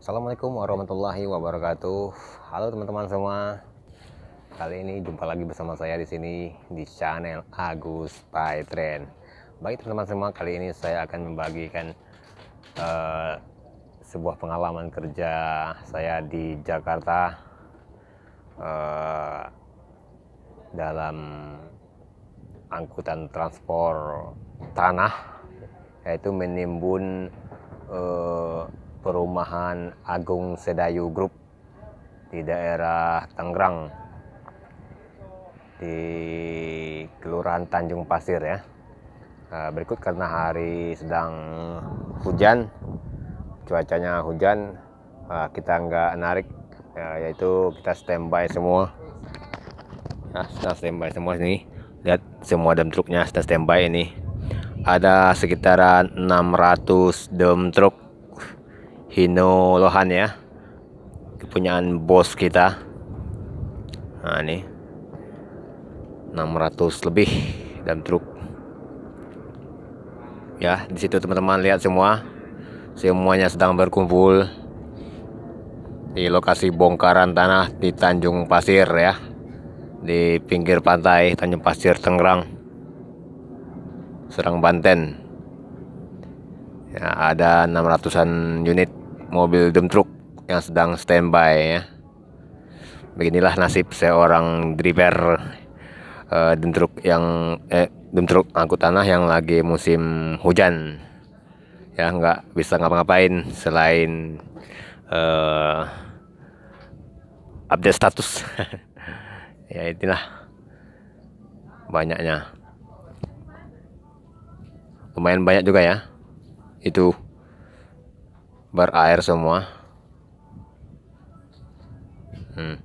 Assalamualaikum warahmatullahi wabarakatuh. Halo teman-teman semua. Kali ini jumpa lagi bersama saya di sini di channel Agus Trend. Baik teman-teman semua, kali ini saya akan membagikan uh, sebuah pengalaman kerja saya di Jakarta uh, dalam angkutan transport tanah yaitu menimbun uh, perumahan Agung Sedayu Group di daerah Tangerang di Kelurahan Tanjung Pasir ya eh, berikut karena hari sedang hujan cuacanya hujan eh, kita nggak narik ya, yaitu kita standby semua nah kita standby semua ini lihat semua dump truknya sudah standby ini ada sekitaran 600 dump truk Hino Lohan ya kepunyaan bos kita nah ini 600 lebih dan truk ya di situ teman-teman lihat semua semuanya sedang berkumpul di lokasi bongkaran tanah di Tanjung Pasir ya di pinggir pantai Tanjung Pasir Tangerang Serang Banten ya, ada 600-an unit mobil dump truck yang sedang standby ya. Beginilah nasib seorang driver uh, dump truck yang eh dump truck angkut tanah yang lagi musim hujan. Ya nggak bisa ngapa-ngapain selain uh, update status. ya itulah banyaknya. Lumayan banyak juga ya. Itu berair semua hmm.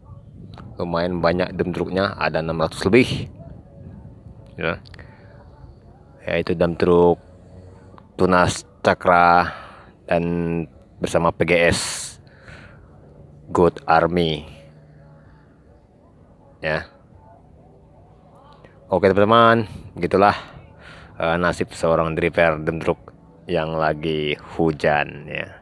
lumayan banyak dump truknya ada 600 lebih ya yaitu dump truk tunas cakra dan bersama PGS Good Army ya oke teman-teman gitulah eh, nasib seorang driver truk yang lagi hujan ya